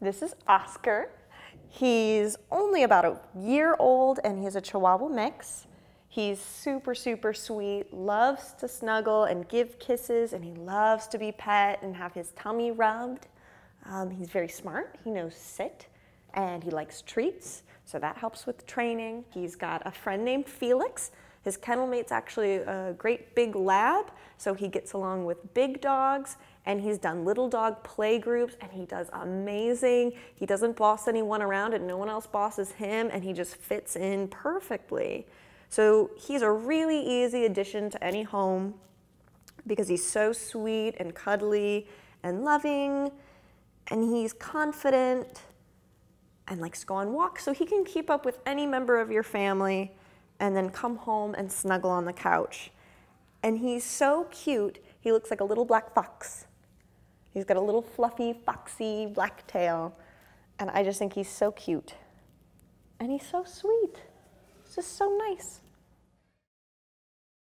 This is Oscar. He's only about a year old and he's a Chihuahua mix. He's super, super sweet, loves to snuggle and give kisses, and he loves to be pet and have his tummy rubbed. Um, he's very smart, he knows sit, and he likes treats, so that helps with training. He's got a friend named Felix his kennel mate's actually a great big lab, so he gets along with big dogs and he's done little dog play groups and he does amazing. He doesn't boss anyone around and no one else bosses him and he just fits in perfectly. So he's a really easy addition to any home because he's so sweet and cuddly and loving and he's confident and likes to go on walks so he can keep up with any member of your family and then come home and snuggle on the couch. And he's so cute, he looks like a little black fox. He's got a little fluffy, foxy black tail. And I just think he's so cute. And he's so sweet. He's just so nice.